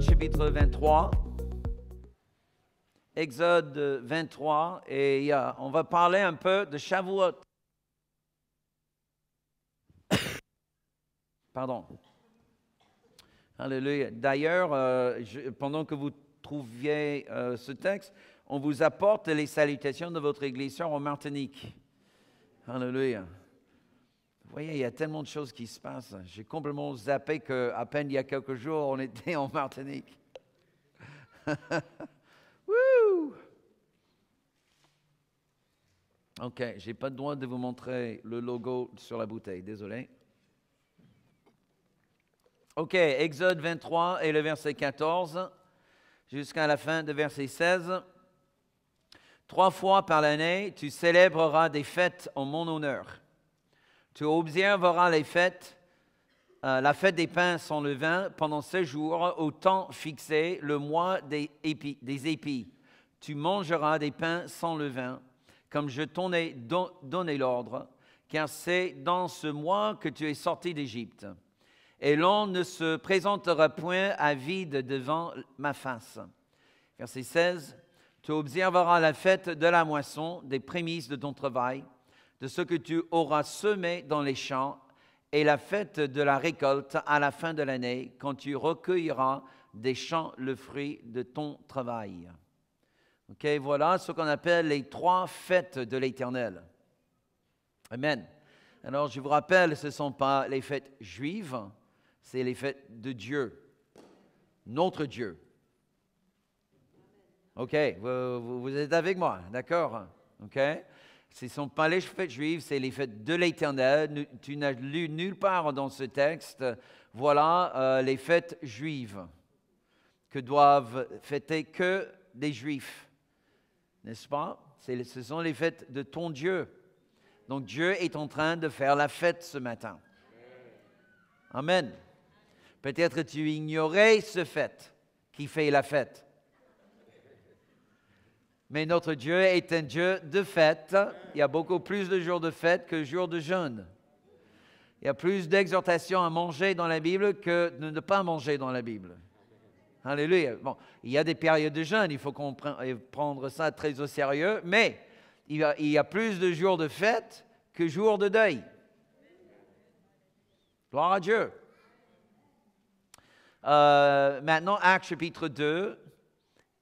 chapitre 23. Exode 23, et on va parler un peu de Shavuot. Pardon. Alléluia. D'ailleurs, euh, pendant que vous trouviez euh, ce texte, on vous apporte les salutations de votre église en Martinique. Alléluia voyez, il y a tellement de choses qui se passent. J'ai complètement zappé qu'à peine il y a quelques jours, on était en Martinique. Wouh! Ok, n'ai pas le droit de vous montrer le logo sur la bouteille, désolé. Ok, Exode 23 et le verset 14 jusqu'à la fin de verset 16. Trois fois par l'année, tu célébreras des fêtes en mon honneur. Tu observeras les fêtes, euh, la fête des pains sans levain, pendant ces jours, au temps fixé, le mois des épis. Tu mangeras des pains sans levain, comme je t'en ai donné l'ordre, car c'est dans ce mois que tu es sorti d'Égypte. Et l'on ne se présentera point à vide devant ma face. Verset 16. Tu observeras la fête de la moisson, des prémices de ton travail de ce que tu auras semé dans les champs et la fête de la récolte à la fin de l'année, quand tu recueilleras des champs le fruit de ton travail. OK, voilà ce qu'on appelle les trois fêtes de l'Éternel. Amen. Alors, je vous rappelle, ce ne sont pas les fêtes juives, c'est les fêtes de Dieu, notre Dieu. OK, vous, vous êtes avec moi, d'accord? OK? Ce ne sont pas les fêtes juives, c'est les fêtes de l'Éternel. Tu n'as lu nulle part dans ce texte, voilà euh, les fêtes juives que doivent fêter que des juifs. N'est-ce pas Ce sont les fêtes de ton Dieu. Donc Dieu est en train de faire la fête ce matin. Amen. Peut-être tu ignorais ce fait qui fait la fête. Mais notre Dieu est un Dieu de fête. Il y a beaucoup plus de jours de fête que de jours de jeûne. Il y a plus d'exhortations à manger dans la Bible que de ne pas manger dans la Bible. Alléluia. Bon, il y a des périodes de jeûne, il faut prendre ça très au sérieux, mais il y, a, plus de jours de fête que jours de deuil. Gloire à Dieu. Euh, maintenant, Acte chapitre 2,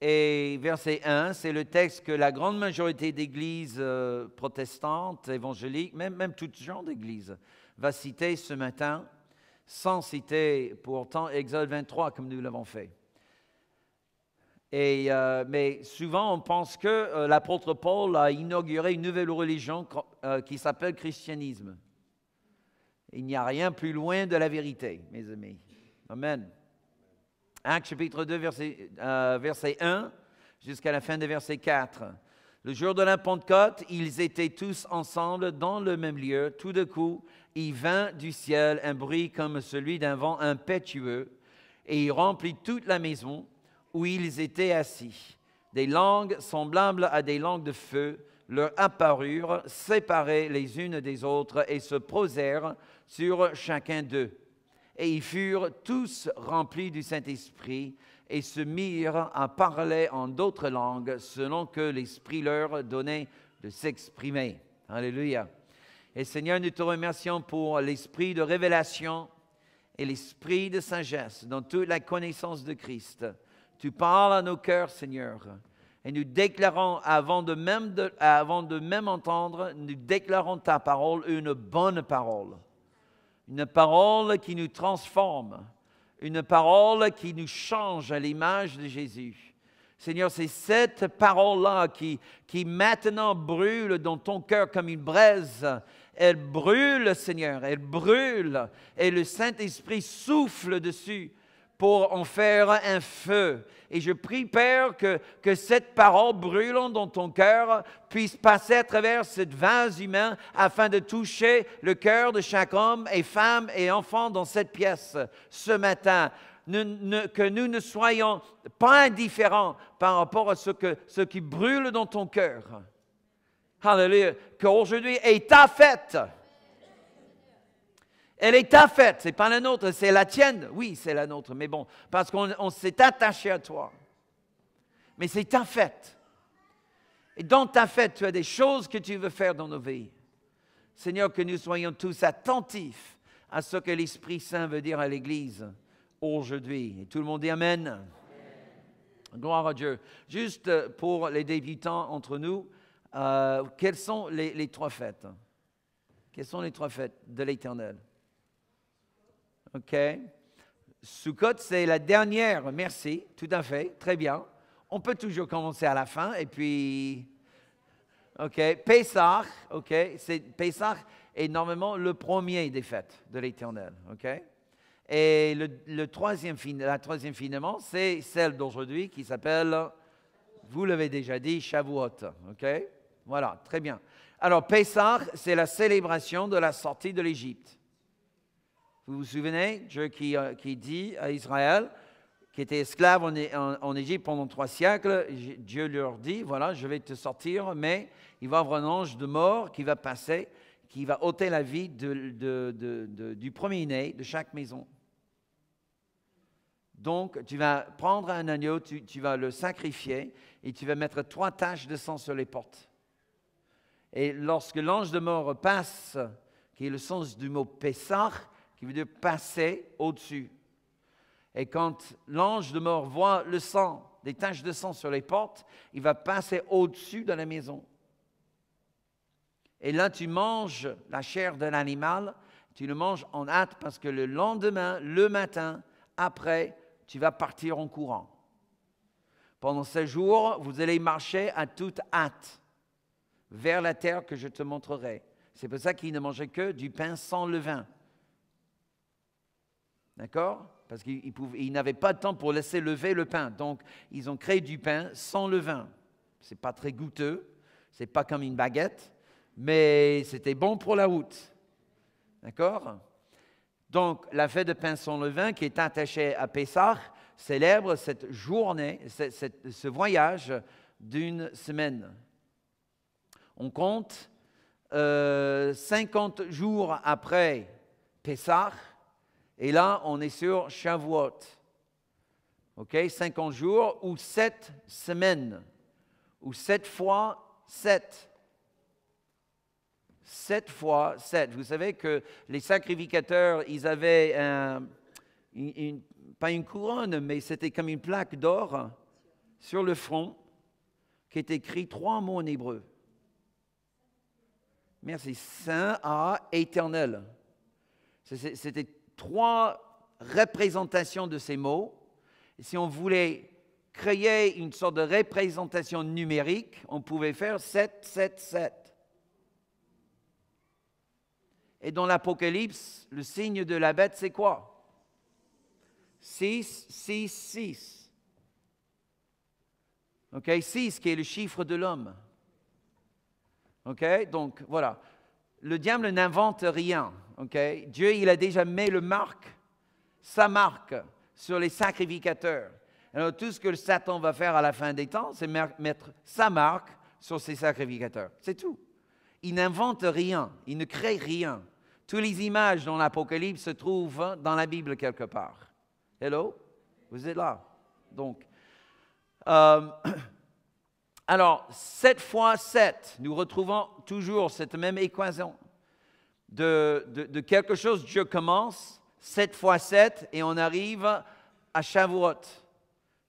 et verset 1, c'est le texte que la grande majorité d'églises euh, protestantes, évangéliques, même, même tout genre d'églises, va citer ce matin, sans citer pourtant Exode 23 comme nous l'avons fait. Euh, mais souvent, on pense que euh, l'apôtre Paul a inauguré une nouvelle religion qui s'appelle christianisme. Il n'y a rien plus loin de la vérité, mes amis. Amen. Acte chapitre 2, verset, 1 euh, jusqu'à la fin de verset 4. Le jour de la Pentecôte, ils étaient tous ensemble dans le même lieu. Tout de coup, il vint du ciel un bruit comme celui d'un vent impétueux, et il remplit toute la maison où ils étaient assis. Des langues semblables à des langues de feu leur apparurent, séparées les unes des autres, et se posèrent sur chacun d'eux et ils furent tous remplis du Saint-Esprit et se mirent à parler en d'autres langues selon que l'Esprit leur donnait de s'exprimer. Alléluia. Et Seigneur, nous te remercions pour l'esprit de révélation et l'esprit de sagesse dans toute la connaissance de Christ. Tu parles à nos cœurs, Seigneur. Et nous déclarons, avant de même, avant de même entendre, nous déclarons ta parole une bonne parole une parole qui nous transforme, une parole qui nous change à l'image de Jésus. Seigneur, c'est cette parole-là qui, qui maintenant brûle dans ton cœur comme une braise. Elle brûle, Seigneur, elle brûle, et le Saint-Esprit souffle dessus pour en faire un feu. Et je prie, Père, que, cette parole brûlante dans ton cœur puisse passer à travers cette vase humain afin de toucher le cœur de chaque homme et femme et enfant dans cette pièce ce matin. que nous ne soyons pas indifférents par rapport à ce, que, ce qui brûle dans ton cœur. Alléluia. Qu'aujourd'hui est ta fête. Elle est ta fête, c'est pas la nôtre, c'est la tienne. Oui, c'est la nôtre, mais bon, parce qu'on s'est attaché à toi. Mais c'est ta fête. Et dans ta fête, tu as des choses que tu veux faire dans nos vies. Seigneur, que nous soyons tous attentifs à ce que l'Esprit Saint veut dire à l'Église aujourd'hui. Et tout le monde dit Amen. Gloire à Dieu. Juste euh, pour les débutants entre nous, euh, quelles sont les, les trois fêtes Quelles sont les trois fêtes de l'Éternel OK Sukkot, c'est la dernière. Merci, tout à fait. Très bien. On peut toujours commencer à la fin. Et puis, OK. Pesach, OK. C'est, Pesach est normalement le premier des fêtes de l'Éternel. OK Et le, troisième, la troisième, finalement, c'est celle d'aujourd'hui qui s'appelle, vous l'avez déjà dit, Shavuot. OK Voilà, très bien. Alors, Pesach, c'est la célébration de la sortie de l'Égypte. Vous vous souvenez, Dieu qui, euh, qui dit à Israël, qui était esclave en, en, en, Égypte pendant trois siècles, Dieu leur dit, voilà, je vais te sortir, mais il va y avoir un ange de mort qui va passer, qui va ôter la vie de, du premier-né de chaque maison. Donc, tu vas prendre un agneau, tu, tu, vas le sacrifier et tu vas mettre trois taches de sang sur les portes. Et lorsque l'ange de mort passe, qui est le sens du mot Pessah, qui veut passer au-dessus. Et quand l'ange de mort voit le sang, des taches de sang sur les portes, il va passer au-dessus de la maison. Et là, tu manges la chair de l'animal, tu le manges en hâte parce que le lendemain, le matin, après, tu vas partir en courant. Pendant ces jours, vous allez marcher à toute hâte vers la terre que je te montrerai. C'est pour ça qu'il ne mangeait que du pain sans levain. D'accord Parce qu'ils n'avaient pas de temps pour laisser lever le pain. Donc, ils ont créé du pain sans levain. Ce n'est pas très goûteux, ce n'est pas comme une baguette, mais c'était bon pour la route. D'accord Donc, la fête de pain sans levain qui est attachée à Pessah célèbre cette journée, ce voyage d'une semaine. On compte 50 euh, jours après Pessah et là, on est sur Shavuot. OK 50 jours ou 7 semaines. Ou 7 fois 7. 7 fois 7. Vous savez que les sacrificateurs, ils avaient un, une, pas une couronne, mais c'était comme une plaque d'or sur le front qui était écrit trois mots en hébreu. Merci. Saint à éternel. C'était trois représentations de ces mots. si on voulait créer une sorte de représentation numérique, on pouvait faire 7, 7, 7. Et dans l'Apocalypse, le signe de la bête, c'est quoi 6, 6, 6. OK 6 qui est le chiffre de l'homme. OK Donc voilà. Le diable n'invente rien. Dieu, il a déjà mis le marque, sa marque, sur les sacrificateurs. Alors tout ce que Satan va faire à la fin des temps, c'est mettre sa marque sur ses sacrificateurs. C'est tout. Il n'invente rien, il ne crée rien. Toutes les images dans l'Apocalypse se trouvent dans la Bible quelque part. Hello Vous êtes là Donc, euh, alors, 7 fois 7, nous retrouvons toujours cette même équation de, quelque chose, Dieu commence 7 fois 7 et on arrive à Shavuot.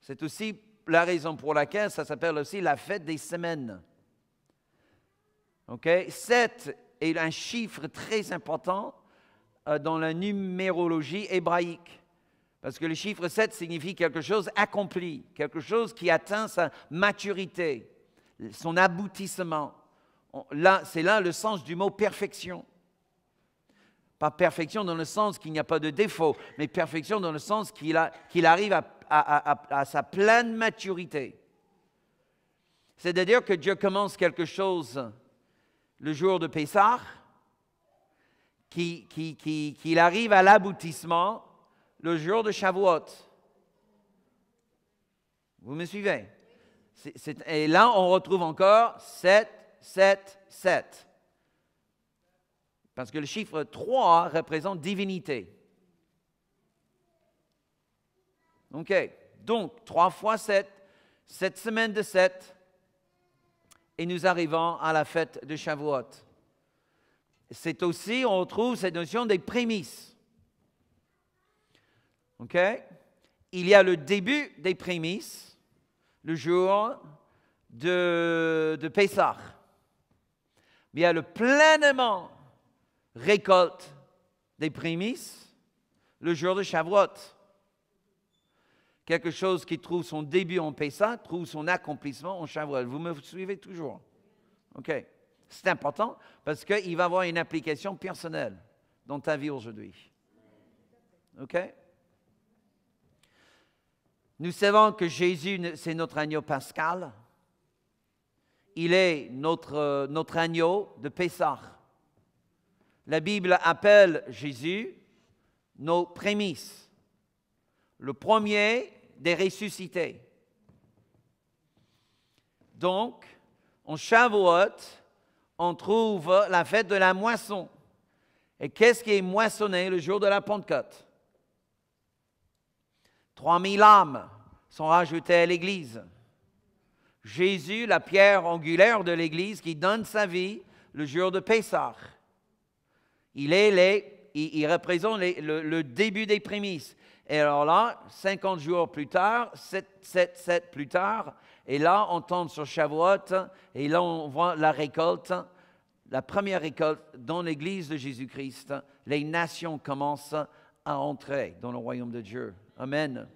C'est aussi la raison pour laquelle ça s'appelle aussi la fête des semaines. OK 7 est un chiffre très important euh, dans la numérologie hébraïque. Parce que le chiffre 7 signifie quelque chose accompli, quelque chose qui atteint sa maturité, son aboutissement. Là, c'est là le sens du mot perfection. Pas perfection dans le sens qu'il n'y a pas de défaut, mais perfection dans le sens qu'il arrive à, sa pleine maturité. C'est-à-dire que Dieu commence quelque chose le jour de Pessah, qu'il qui, qui, qui arrive à l'aboutissement le jour de Shavuot. Vous me suivez Et là, on retrouve encore 7, 7, 7. Parce que le chiffre 3 représente divinité. OK. Donc, 3 fois 7, 7 semaines de 7, et nous arrivons à la fête de Shavuot. C'est aussi, on retrouve cette notion des prémices. OK Il y a le début des prémices, le jour de, de Pessah. Il y a le pleinement récolte des prémices le jour de chavrotte Quelque chose qui trouve son début en Pessah trouve son accomplissement en Shavuot. Vous me suivez toujours OK. C'est important parce qu'il va avoir une application personnelle dans ta vie aujourd'hui. OK Nous savons que Jésus, c'est notre agneau pascal. Il est notre, euh, notre agneau de Pessah la Bible appelle Jésus nos prémices, le premier des ressuscités. Donc, en Shavuot, on trouve la fête de la moisson. Et qu'est-ce qui est moissonné le jour de la Pentecôte 3000 âmes sont rajoutées à l'Église. Jésus, la pierre angulaire de l'Église, qui donne sa vie le jour de Pessah. Il, est il, représente le, début des prémices. Et alors là, 50 jours plus tard, 7, 7, 7 plus tard, et là, on tombe sur Shavuot, et là, on voit la récolte, la première récolte dans l'Église de Jésus-Christ. Les nations commencent à entrer dans le royaume de Dieu. Amen.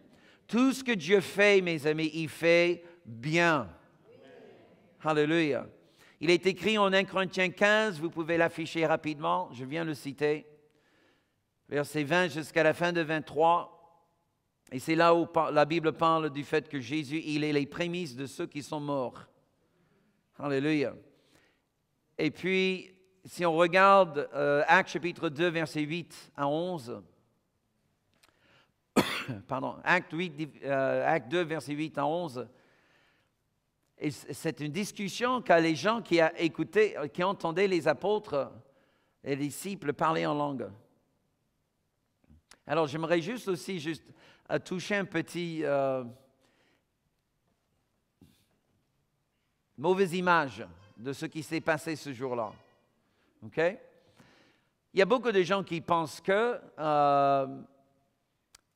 Tout ce que Dieu fait, mes amis, il fait bien. Hallelujah. Il est écrit en 1 Corinthiens 15, vous pouvez l'afficher rapidement, je viens le citer, verset 20 jusqu'à la fin de 23. Et c'est là où la Bible parle du fait que Jésus, il est les prémices de ceux qui sont morts. Alléluia. Et puis, si on regarde euh, Actes chapitre 2, verset 8 à 11, pardon, Acte, Acte 2, verset 8 à 11, et c'est une discussion qu'ont les gens qui, a écouté, euh, qui entendaient les apôtres et les disciples parler en langue. Alors j'aimerais juste aussi juste euh, toucher un petit euh, mauvaise image de ce qui s'est passé ce jour-là. Ok Il y a beaucoup de gens qui pensent que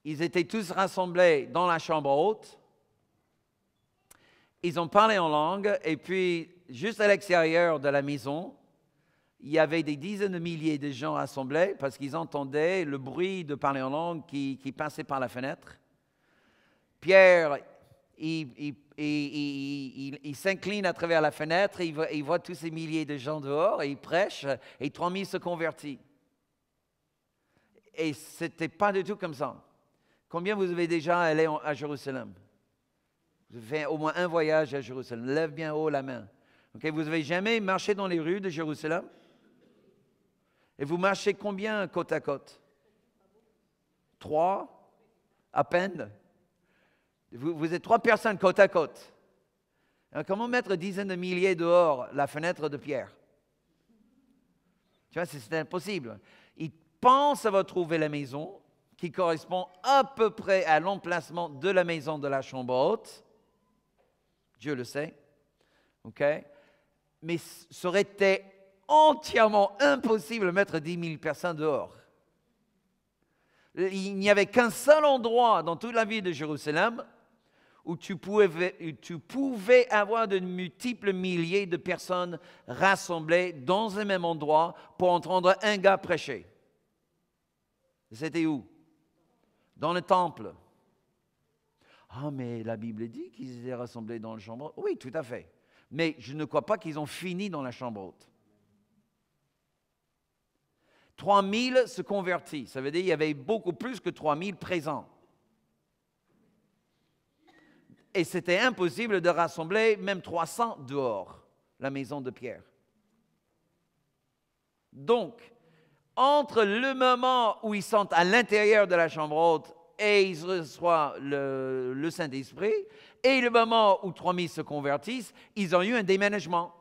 ils étaient tous rassemblés dans la chambre haute ils ont parlé en langue, et puis juste à l'extérieur de la maison, il y avait des dizaines de milliers de gens assemblés parce qu'ils entendaient le bruit de parler en langue qui, passait par la fenêtre. Pierre, il, s'incline à travers la fenêtre, il voit, tous ces milliers de gens dehors, et il prêche, et 3000 se convertissent. Et ce n'était pas du tout comme ça. Combien vous avez déjà allé à Jérusalem fait au moins un voyage à Jérusalem. Lève bien haut la main. Vous n'avez jamais marché dans les rues de Jérusalem Et vous marchez combien côte à côte Trois À peine vous, êtes trois personnes côte à côte. Euh, comment mettre dizaines de milliers dehors la fenêtre de pierre Tu vois, c'est impossible. Il pense avoir trouvé la maison qui correspond à peu près à l'emplacement de la maison de la chambre haute. Dieu le sait. OK Mais ça aurait été entièrement impossible de mettre 10 000 personnes dehors. Il n'y avait qu'un seul endroit dans toute la ville de Jérusalem où tu pouvais, où tu pouvais avoir de multiples milliers de personnes rassemblées dans un même endroit pour entendre un gars prêcher. C'était où Dans le temple. Ah, mais la Bible dit qu'ils étaient rassemblés dans la chambre haute. Oui, tout à fait. Mais je ne crois pas qu'ils ont fini dans la chambre haute. 3000 se convertis. Ça veut dire qu'il y avait beaucoup plus que 3000 présents. Et c'était impossible de rassembler même 300 dehors, la maison de Pierre. Donc, entre le moment où ils sont à l'intérieur de la chambre haute et ils reçoivent le, Saint-Esprit. Et le moment où 3000 se convertissent, ils ont eu un déménagement.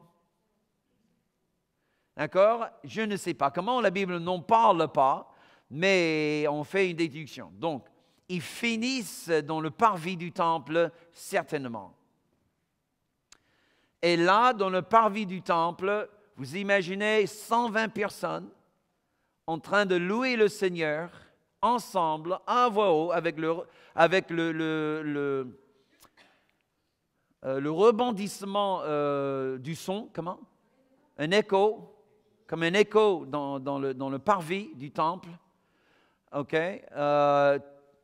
D'accord Je ne sais pas comment, la Bible n'en parle pas, mais on fait une déduction. Donc, ils finissent dans le parvis du temple, certainement. Et là, dans le parvis du temple, vous imaginez 120 personnes en train de louer le Seigneur ensemble, à voix haute, avec le, avec le, le, euh, rebondissement euh, du son, comment Un écho, comme un écho dans, le, dans le parvis du temple. OK euh,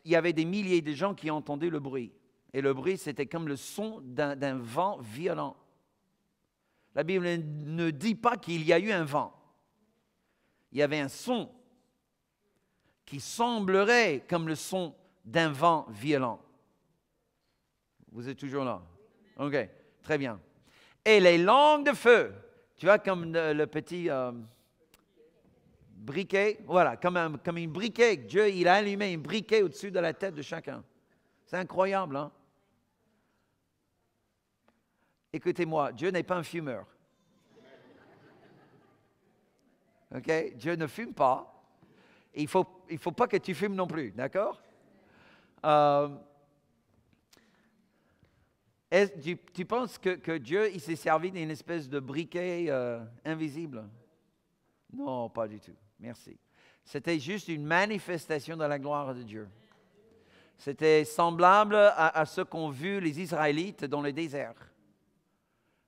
Il y avait des milliers de gens qui entendaient le bruit. Et le bruit, c'était comme le son d'un vent violent. La Bible ne dit pas qu'il y a eu un vent. Il y avait un son qui semblerait comme le son d'un vent violent. Vous êtes toujours là OK, très bien. Et les langues de feu, tu vois, comme le, petit euh, briquet, voilà, comme un une briquet. Dieu, il a allumé un briquet au-dessus de la tête de chacun. C'est incroyable, hein Écoutez-moi, Dieu n'est pas un fumeur. OK Dieu ne fume pas il ne faut, il faut pas que tu fumes non plus, d'accord euh, tu, penses que, Dieu, il s'est servi d'une espèce de briquet euh, invisible Non, pas du tout. Merci. C'était juste une manifestation de la gloire de Dieu. C'était semblable à ce qu'ont vu les Israélites dans le désert.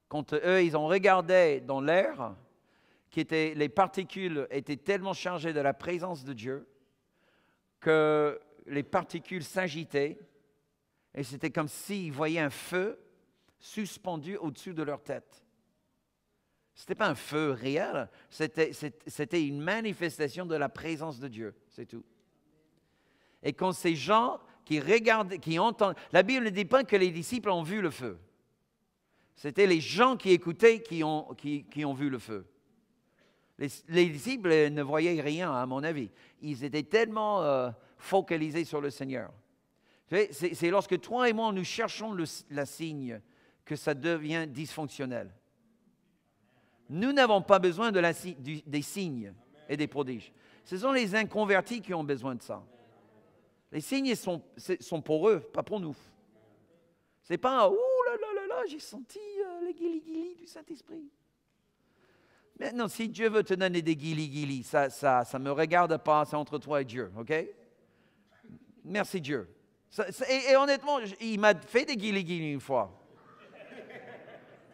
Quand eux, ils ont regardé dans l'air, étaient, les particules étaient tellement chargées de la présence de Dieu que les particules s'agitaient et c'était comme s'ils voyaient un feu suspendu au-dessus de leur tête. Ce n'était pas un feu réel, c'était une manifestation de la présence de Dieu, c'est tout. Et quand ces gens qui regardent, qui entendent, la Bible ne dit pas que les disciples ont vu le feu. C'était les gens qui écoutaient qui ont vu le feu. Les, disciples ne voyaient rien, à mon avis. Ils étaient tellement euh, focalisés sur le Seigneur. C'est lorsque toi et moi, nous cherchons le, la signe que ça devient dysfonctionnel. Nous n'avons pas besoin de des signes et des prodiges. Ce sont les inconvertis qui ont besoin de ça. Les signes sont, pour eux, pas pour nous. C'est pas, ouh là là là là, j'ai senti le euh, les guili du Saint-Esprit. Maintenant, si Dieu veut te donner des guilis-guilis, ça, ça, ça me regarde pas, c'est entre toi et Dieu, OK? Merci Dieu. et, honnêtement, il m'a fait des guilis-guilis une fois.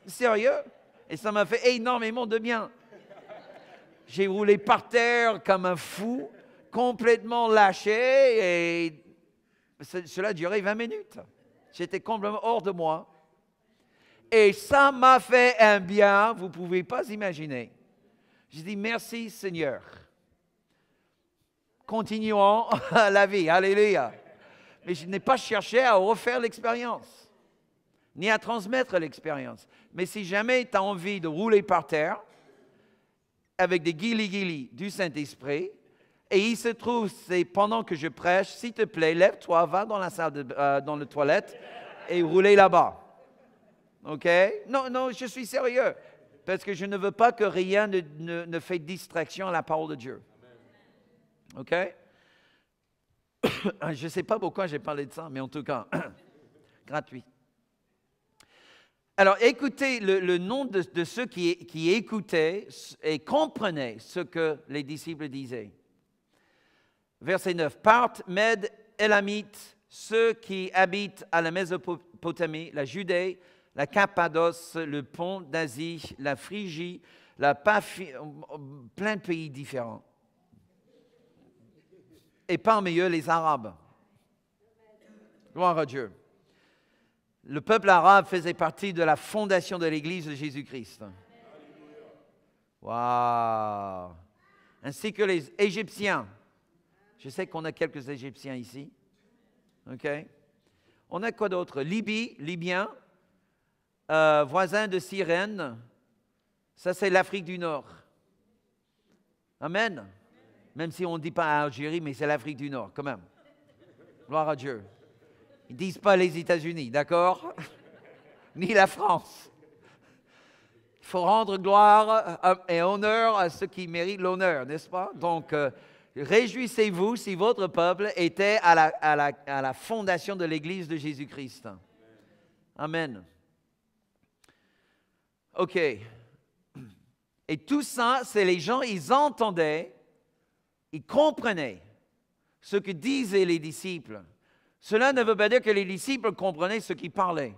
Sérieux? Et ça m'a fait énormément de bien. J'ai roulé par terre comme un fou, complètement lâché, et cela a duré 20 minutes. J'étais complètement hors de moi. Et ça m'a fait un bien, vous ne pouvez pas imaginer. Je dis merci Seigneur. Continuons la vie, alléluia. Mais je n'ai pas cherché à refaire l'expérience, ni à transmettre l'expérience. Mais si jamais tu as envie de rouler par terre avec des guili du Saint-Esprit, et il se trouve, c'est pendant que je prêche, s'il te plaît, lève-toi, va dans la salle, de, euh, dans la toilette et roulez là-bas. OK Non, non, je suis sérieux. Parce que je ne veux pas que rien ne, ne, fait distraction à la parole de Dieu. OK Je ne sais pas pourquoi j'ai parlé de ça, mais en tout cas, gratuit. Alors écoutez le, le nom de, de, ceux qui, qui écoutaient et comprenaient ce que les disciples disaient. Verset 9. Partent Med Elamite ceux qui habitent à la Mésopotamie, la Judée, la Cappadoce, le pont d'Asie, la Phrygie, la plein de pays différents. Et parmi eux, les Arabes. Gloire à Dieu. Le peuple arabe faisait partie de la fondation de l'Église de Jésus-Christ. Waouh! Ainsi que les Égyptiens. Je sais qu'on a quelques Égyptiens ici. OK? On a quoi d'autre? Libye, Libyens, euh, voisin de sirène, ça c'est l'Afrique du Nord. Amen. Même si on ne dit pas Algérie, mais c'est l'Afrique du Nord quand même. Gloire à Dieu. Ils ne disent pas les États-Unis, d'accord Ni la France. Il faut rendre gloire euh, et honneur à ceux qui méritent l'honneur, n'est-ce pas Donc, euh, réjouissez-vous si votre peuple était à la fondation de l'Église de Jésus-Christ. Amen. OK. Et tout ça, c'est les gens, ils entendaient, ils comprenaient ce que disaient les disciples. Cela ne veut pas dire que les disciples comprenaient ce qu'ils parlaient.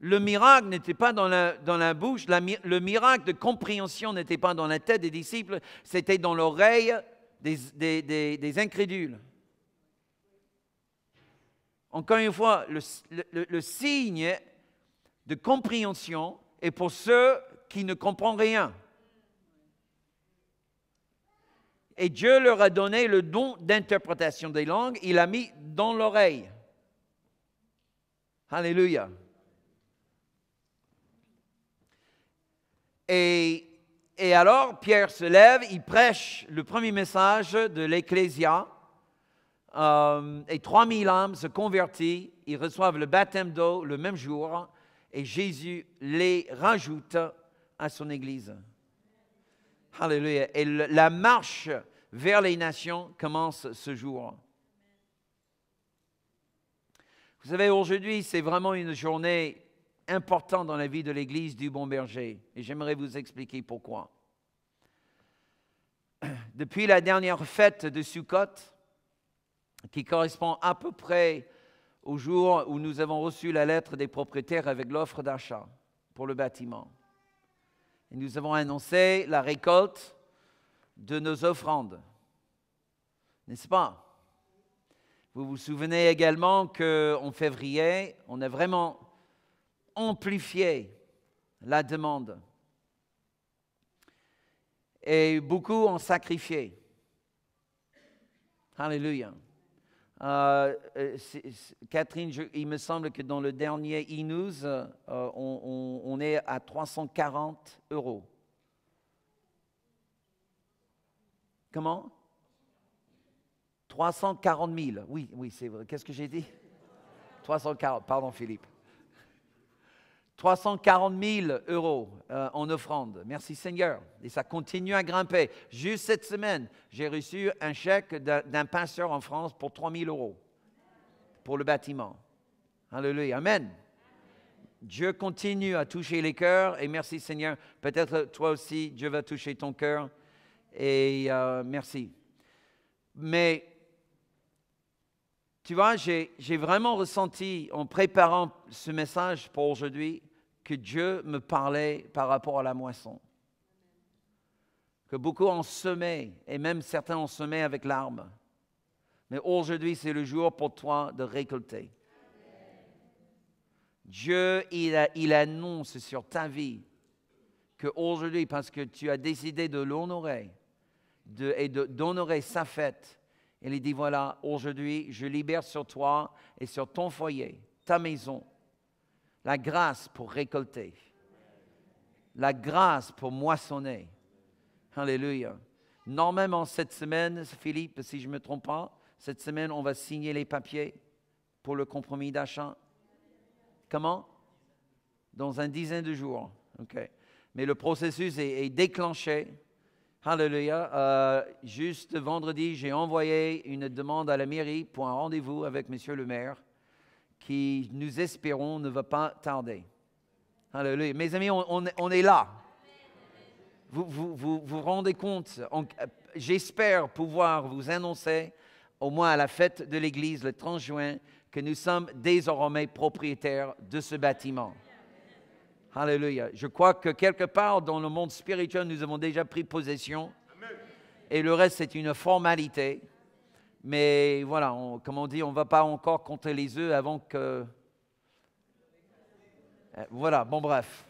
Le miracle n'était pas dans la, bouche, le miracle de compréhension n'était pas dans la tête des disciples, c'était dans l'oreille des, incrédules. Encore une fois, le, le signe de compréhension et pour ceux qui ne comprennent rien. Et Dieu leur a donné le don d'interprétation des langues, il a mis dans l'oreille. Alléluia. Et, et, alors Pierre se lève, il prêche le premier message de l'Ecclésia, euh, et 3000 âmes se convertissent, ils reçoivent le baptême d'eau le même jour, et Jésus les rajoute à son Église. Alléluia. Et la marche vers les nations commence ce jour. Vous savez, aujourd'hui, c'est vraiment une journée importante dans la vie de l'Église du Bon Berger. Et j'aimerais vous expliquer pourquoi. Depuis la dernière fête de Sukkot, qui correspond à peu près au jour où nous avons reçu la lettre des propriétaires avec l'offre d'achat pour le bâtiment. Et nous avons annoncé la récolte de nos offrandes. N'est-ce pas Vous vous souvenez également qu'en février, on a vraiment amplifié la demande. Et beaucoup ont sacrifié. Alléluia. Euh, euh, Catherine, il me semble que dans le dernier e-news, euh, on, on, est à 340 euros. Comment 340 000, oui, oui, c'est vrai. Qu'est-ce que j'ai dit 340, pardon Philippe. 340 000 euros euh, en offrande. Merci Seigneur. Et ça continue à grimper. Juste cette semaine, j'ai reçu un chèque d'un pasteur en France pour 3 000 euros pour le bâtiment. Alléluia. Amen. Dieu continue à toucher les cœurs et merci Seigneur. Peut-être toi aussi, Dieu va toucher ton cœur et euh, merci. Mais tu vois, j'ai vraiment ressenti en préparant ce message pour aujourd'hui que Dieu me parlait par rapport à la moisson. Que beaucoup ont semé, et même certains ont semé avec larmes, Mais aujourd'hui, c'est le jour pour toi de récolter. Dieu, il, il annonce sur ta vie que aujourd'hui, parce que tu as décidé de l'honorer et d'honorer sa fête, il dit, voilà, aujourd'hui, je libère sur toi et sur ton foyer, ta maison, la grâce pour récolter, la grâce pour moissonner. Alléluia. Normalement, cette semaine, Philippe, si je ne me trompe pas, cette semaine, on va signer les papiers pour le compromis d'achat. Comment Dans un dizaine de jours. OK. Mais le processus est déclenché. Hallelujah. Euh, juste vendredi, j'ai envoyé une demande à la mairie pour un rendez-vous avec Monsieur le maire, qui nous espérons ne va pas tarder. Hallelujah. Mes amis, on, est là. Vous vous, vous, vous rendez compte J'espère pouvoir vous annoncer, au moins à la fête de l'Église le 30 juin, que nous sommes désormais propriétaires de ce bâtiment. Alléluia. Je crois que quelque part dans le monde spirituel, nous avons déjà pris possession. Et le reste, c'est une formalité. Mais voilà, comme on dit, on ne va pas encore compter les œufs avant que... Euh, voilà, bon bref.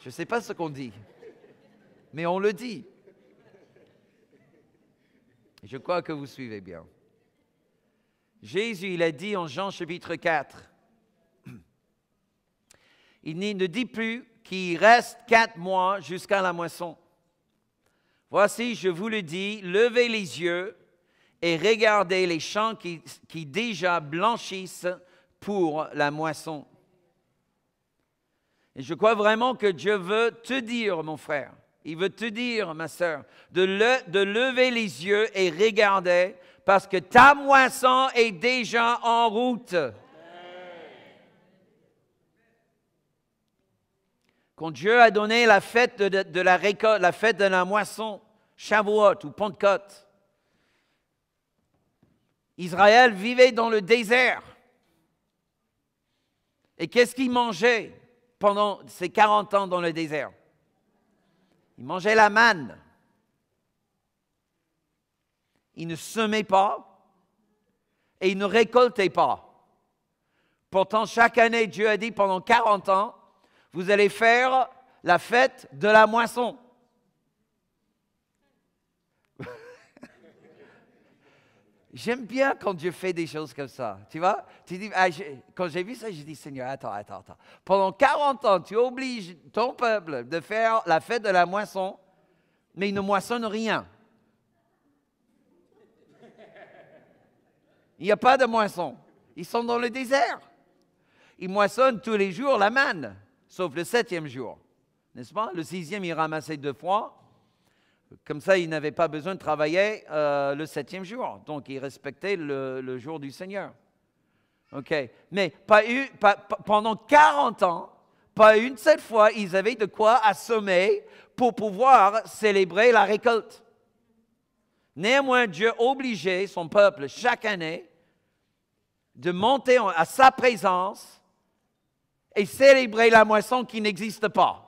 Je ne sais pas ce qu'on dit. Mais on le dit. Je crois que vous suivez bien. Jésus, il a dit en Jean chapitre 4, il ne dit plus qu'il reste quatre mois jusqu'à la moisson. Voici, je vous le dis, levez les yeux et regardez les champs qui, déjà blanchissent pour la moisson. Et je crois vraiment que Dieu veut te dire, mon frère, il veut te dire, ma sœur, de, de lever les yeux et regarder parce que ta moisson est déjà en route. quand Dieu a donné la fête de, la récolte, la fête de la moisson, Shavuot ou Pentecôte, Israël vivait dans le désert. Et qu'est-ce qu'il mangeait pendant ces 40 ans dans le désert Il mangeait la manne. Il ne semait pas et il ne récoltait pas. Pourtant, chaque année, Dieu a dit pendant 40 ans, vous allez faire la fête de la moisson. J'aime bien quand Dieu fait des choses comme ça. Tu vois tu dis, ah, Quand j'ai vu ça, j'ai dit, Seigneur, attends, attends, attends. Pendant 40 ans, tu obliges ton peuple de faire la fête de la moisson, mais ils ne moissonnent rien. Il n'y a pas de moisson. Ils sont dans le désert. Ils moissonnent tous les jours la manne sauf le septième jour. N'est-ce pas Le sixième, il ramassait deux fois. Comme ça, il n'avait pas besoin de travailler euh, le septième jour. Donc, il respectait le, jour du Seigneur. OK Mais pas eu, pendant 40 ans, pas une seule fois, ils avaient de quoi assommer pour pouvoir célébrer la récolte. Néanmoins, Dieu obligeait son peuple chaque année de monter à sa présence et célébrer la moisson qui n'existe pas.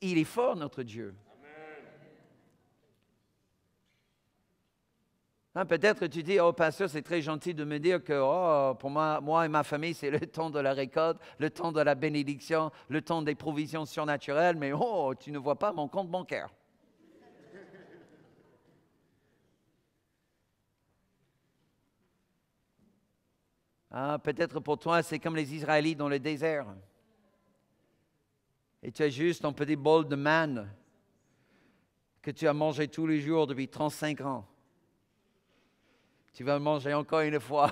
Il est fort, notre Dieu. Hein, peut-être tu dis, oh pasteur, c'est très gentil de me dire que oh, pour moi, moi et ma famille, c'est le temps de la récolte, le temps de la bénédiction, le temps des provisions surnaturelles, mais oh, tu ne vois pas mon compte bancaire. Hein, peut-être pour toi, c'est comme les Israélites dans le désert. Et tu as juste un petit bol de manne que tu as mangé tous les jours depuis 35 ans. Tu vas manger encore une fois.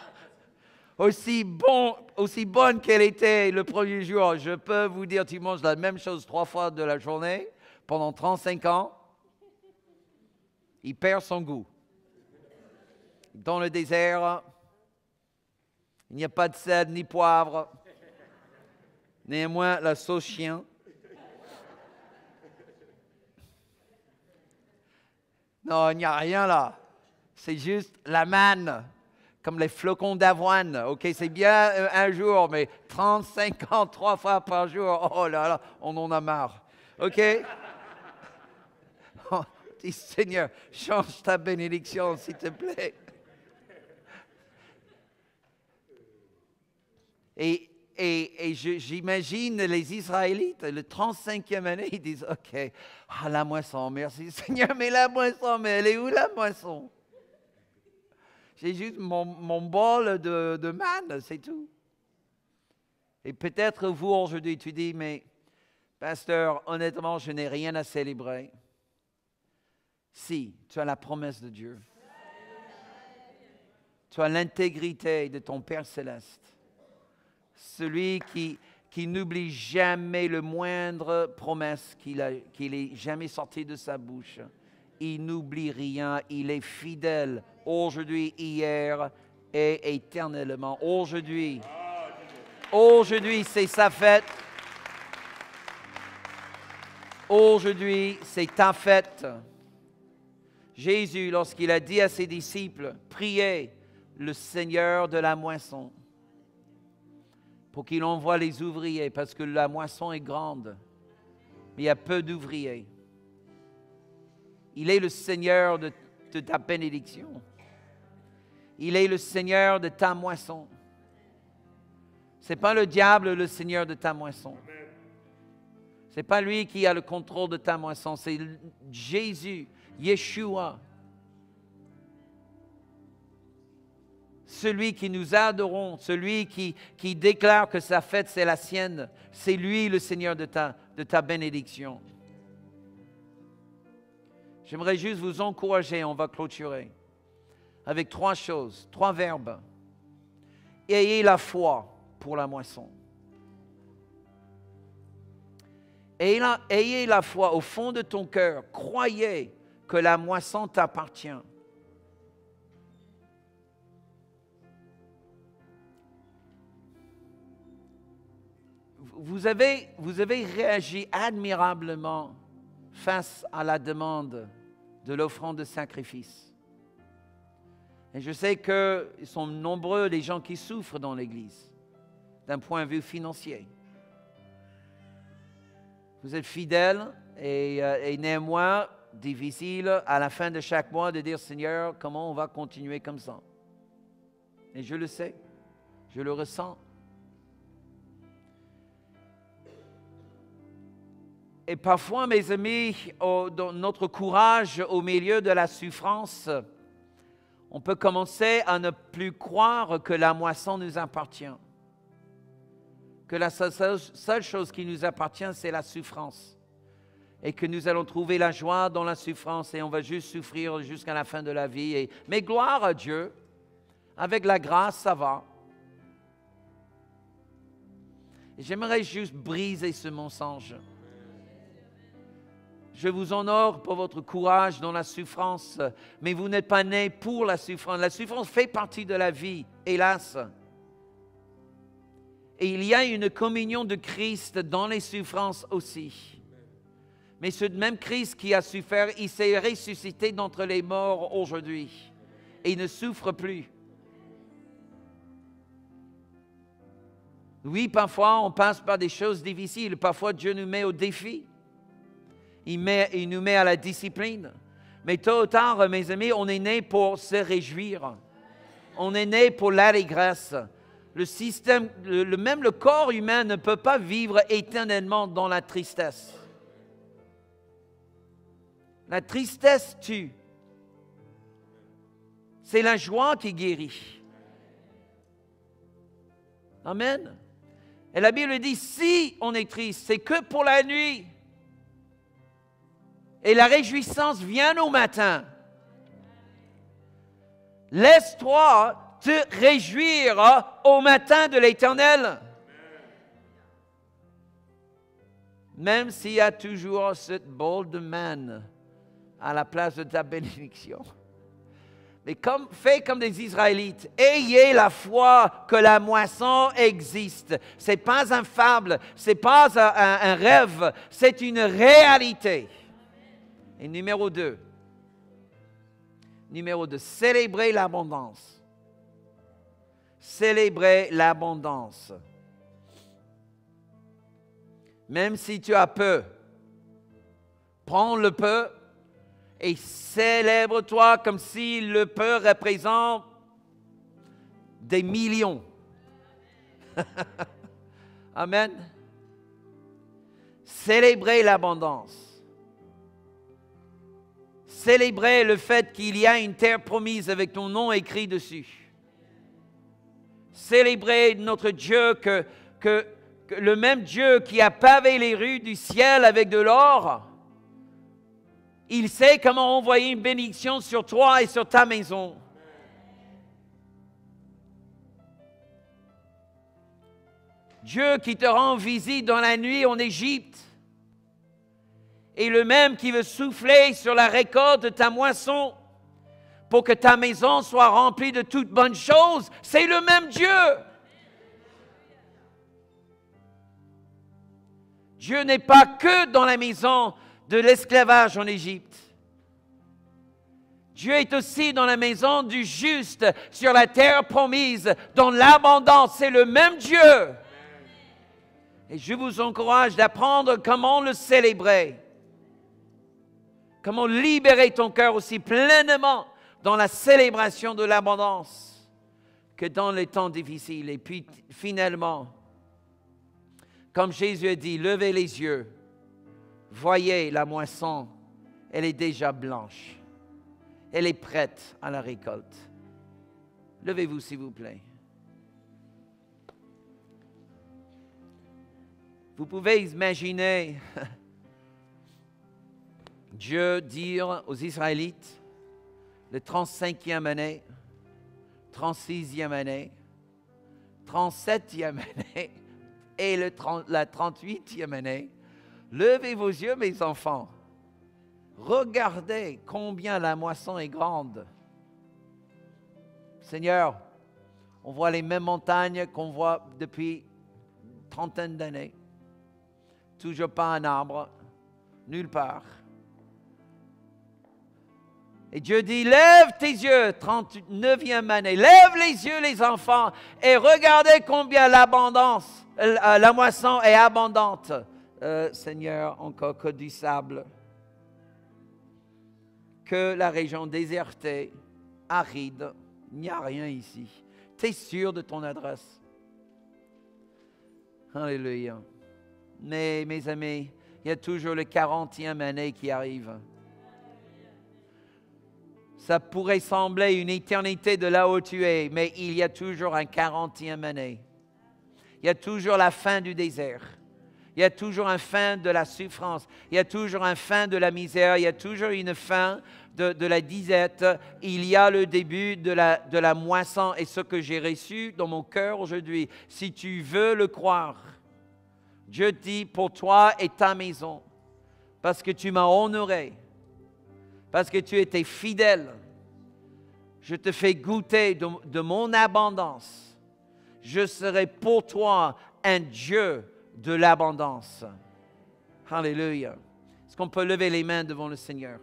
aussi, bon, aussi bonne qu'elle était le premier jour, je peux vous dire, tu manges la même chose trois fois de la journée pendant 35 ans. Il perd son goût. Dans le désert, il n'y a pas de sel ni poivre. Néanmoins, la sauce chien. Non, il n'y a rien là. C'est juste la manne, comme les flocons d'avoine. OK, c'est bien euh, un jour, mais 30, 50, trois fois par jour. Oh là là, on en a marre. OK oh, Dis Seigneur, change ta bénédiction, s'il te plaît. Et, et, j'imagine les Israélites, le 35e année, ils disent, OK, ah, la moisson, merci Seigneur, mais la moisson, mais elle est où la moisson J'ai juste mon, mon, bol de, de manne, c'est tout. Et peut-être vous, aujourd'hui, tu dis, mais pasteur, honnêtement, je n'ai rien à célébrer. Si, tu as la promesse de Dieu. Tu as l'intégrité de ton Père céleste celui qui, qui n'oublie jamais le moindre promesse qu'il qu'il ait jamais sorti de sa bouche. Il n'oublie rien, il est fidèle aujourd'hui, hier et éternellement. Aujourd'hui, aujourd'hui c'est sa fête. Aujourd'hui, c'est ta fête. Jésus, lorsqu'il a dit à ses disciples, priez le Seigneur de la moisson pour qu'il envoie les ouvriers, parce que la moisson est grande, mais il y a peu d'ouvriers. Il est le Seigneur de, ta bénédiction. Il est le Seigneur de ta moisson. Ce n'est pas le diable le Seigneur de ta moisson. Ce n'est pas lui qui a le contrôle de ta moisson, c'est Jésus, Yeshua, celui qui nous adorons, celui qui, qui déclare que sa fête c'est la sienne, c'est lui le Seigneur de ta, de ta bénédiction. J'aimerais juste vous encourager, on va clôturer, avec trois choses, trois verbes. Ayez la foi pour la moisson. ayez la foi au fond de ton cœur, croyez que la moisson t'appartient vous avez, vous avez réagi admirablement face à la demande de l'offrande de sacrifice. Et je sais qu'ils sont nombreux les gens qui souffrent dans l'Église d'un point de vue financier. Vous êtes fidèles et, euh, et, néanmoins difficile à la fin de chaque mois de dire Seigneur, comment on va continuer comme ça Et je le sais, je le ressens. Et parfois, mes amis, dans notre courage au milieu de la souffrance, on peut commencer à ne plus croire que la moisson nous appartient. Que la seule, chose qui nous appartient, c'est la souffrance. Et que nous allons trouver la joie dans la souffrance et on va juste souffrir jusqu'à la fin de la vie. Et, mais gloire à Dieu, avec la grâce, ça va. J'aimerais juste briser ce mensonge. Je vous honore pour votre courage dans la souffrance, mais vous n'êtes pas né pour la souffrance. La souffrance fait partie de la vie, hélas. Et il y a une communion de Christ dans les souffrances aussi. Mais ce même Christ qui a souffert, il s'est ressuscité d'entre les morts aujourd'hui et il ne souffre plus. Oui, parfois on passe par des choses difficiles, parfois Dieu nous met au défi il, nous met à la discipline. Mais tôt ou tard, mes amis, on est né pour se réjouir. On est né pour l'allégresse. Le système, même le corps humain ne peut pas vivre éternellement dans la tristesse. La tristesse tue. C'est la joie qui guérit. Amen. Et la Bible dit, si on est triste, c'est que pour la nuit et la réjouissance vient au matin. Laisse-toi te réjouir hein, au matin de l'Éternel. Même s'il y a toujours cette bold man à la place de ta bénédiction. Mais comme, fais comme des Israélites. Ayez la foi que la moisson existe. Ce n'est pas un fable, ce n'est pas un rêve, c'est une réalité. Et numéro 2, numéro deux, célébrer l'abondance. Célébrer l'abondance. Même si tu as peu, prends le peu et célèbre-toi comme si le peu représente des millions. Amen. Célébrer l'abondance célébrer le fait qu'il y a une terre promise avec ton nom écrit dessus. Célébrer notre Dieu que, que, le même Dieu qui a pavé les rues du ciel avec de l'or, il sait comment envoyer une bénédiction sur toi et sur ta maison. Dieu qui te rend visite dans la nuit en Égypte, et le même qui veut souffler sur la récolte de ta moisson pour que ta maison soit remplie de toutes bonnes choses. C'est le même Dieu. Dieu n'est pas que dans la maison de l'esclavage en Égypte. Dieu est aussi dans la maison du juste, sur la terre promise, dans l'abondance. C'est le même Dieu. Et je vous encourage d'apprendre comment le célébrer. Comment libérer ton cœur aussi pleinement dans la célébration de l'abondance que dans les temps difficiles. Et puis finalement, comme Jésus a dit, levez les yeux, voyez la moisson, elle est déjà blanche, elle est prête à la récolte. Levez-vous s'il vous plaît. Vous pouvez imaginer Dieu dire aux Israélites, le 35e année, 36e année, 37e année et la 38e année, levez vos yeux mes enfants, regardez combien la moisson est grande. Seigneur, on voit les mêmes montagnes qu'on voit depuis trentaine d'années. Toujours pas un arbre, nulle part. Et Dieu dit, lève tes yeux, 39e année, lève les yeux les enfants et regardez combien l'abondance, euh, la moisson est abondante. Euh, Seigneur, encore que du sable. Que la région désertée, aride, il n'y a rien ici. Tu es sûr de ton adresse. Alléluia. Mais mes amis, il y a toujours le 40e année qui arrive. Ça pourrait sembler une éternité de là où tu es, mais il y a toujours un quarantième année. Il y a toujours la fin du désert. Il y a toujours un fin de la souffrance. Il y a toujours un fin de la misère. Il y a toujours une fin de, la disette. Il y a le début de de la moisson. Et ce que j'ai reçu dans mon cœur aujourd'hui, si tu veux le croire, Dieu dit pour toi et ta maison, parce que tu m'as honoré parce que tu étais fidèle. Je te fais goûter de, mon abondance. Je serai pour toi un Dieu de l'abondance. Alléluia. Est-ce qu'on peut lever les mains devant le Seigneur?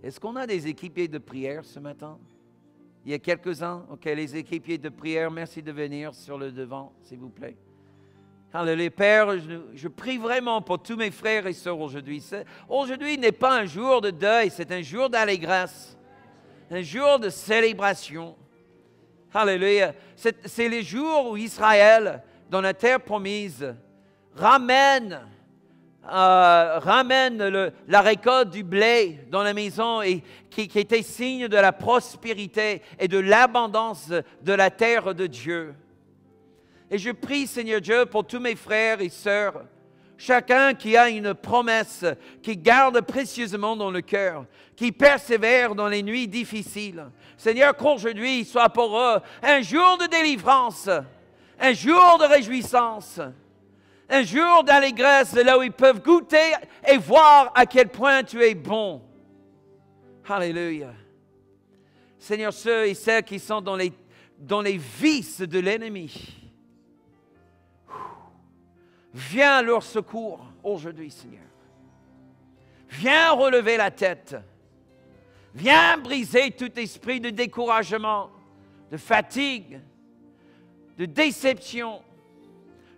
Est-ce qu'on a des équipiers de prière ce matin? Il y a quelques-uns. OK, les équipiers de prière, merci de venir sur le devant, s'il vous plaît. Alléluia. Père, je, prie vraiment pour tous mes frères et sœurs aujourd'hui. Aujourd'hui n'est pas un jour de deuil, c'est un jour d'allégresse, un jour de célébration. Alléluia. C'est le jour où Israël, dans la terre promise, ramène, euh, ramène la récolte du blé dans la maison et qui était signe de la prospérité et de l'abondance de la terre de Dieu. Et je prie, Seigneur Dieu, pour tous mes frères et sœurs, chacun qui a une promesse, qui garde précieusement dans le cœur, qui persévère dans les nuits difficiles. Seigneur, qu'aujourd'hui soit pour eux un jour de délivrance, un jour de réjouissance, un jour d'allégresse, là où ils peuvent goûter et voir à quel point tu es bon. Alléluia. Seigneur, ceux et celles qui sont dans les, dans les vices de l'ennemi, Viens à leur secours aujourd'hui, Seigneur. Viens relever la tête. Viens briser tout esprit de découragement, de fatigue, de déception,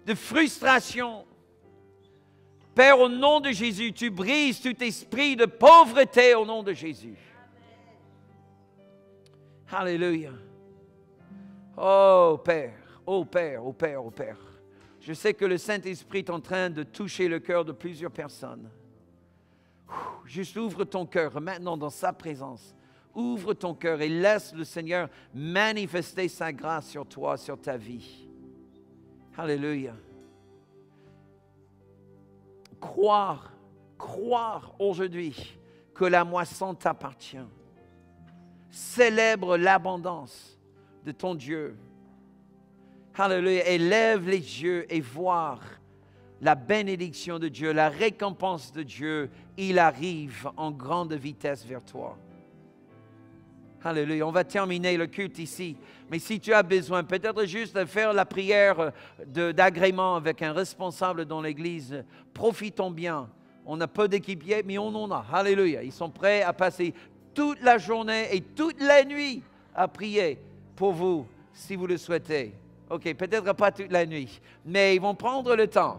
de frustration. Père, au nom de Jésus, tu brises tout esprit de pauvreté au nom de Jésus. Alléluia. Oh Père, oh Père, oh Père, oh Père. Je sais que le Saint-Esprit est en train de toucher le cœur de plusieurs personnes. Juste ouvre ton cœur maintenant dans sa présence. Ouvre ton cœur et laisse le Seigneur manifester sa grâce sur toi, sur ta vie. Alléluia. Croire, croire aujourd'hui que la moisson t'appartient. Célèbre l'abondance de ton Dieu. Hallelujah. Élève les yeux et voir la bénédiction de Dieu, la récompense de Dieu. Il arrive en grande vitesse vers toi. Alléluia. On va terminer le culte ici. Mais si tu as besoin, peut-être juste de faire la prière d'agrément avec un responsable dans l'Église, profitons bien. On a peu d'équipiers, mais on en a. Alléluia. Ils sont prêts à passer toute la journée et toute la nuit à prier pour vous, si vous le souhaitez. OK, peut-être pas toute la nuit, mais ils vont prendre le temps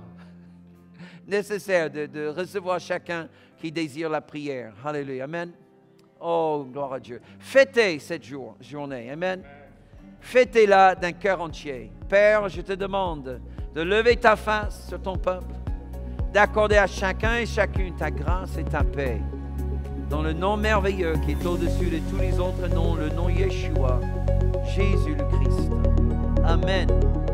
nécessaire de, recevoir chacun qui désire la prière. Alléluia. Amen. Oh, gloire à Dieu. Fêtez cette jour, journée. Amen. Fêtez-la d'un cœur entier. Père, je te demande de lever ta face sur ton peuple, d'accorder à chacun et chacune ta grâce et ta paix. Dans le nom merveilleux qui est au-dessus de tous les autres noms, le nom Yeshua, Jésus le Christ. Amen.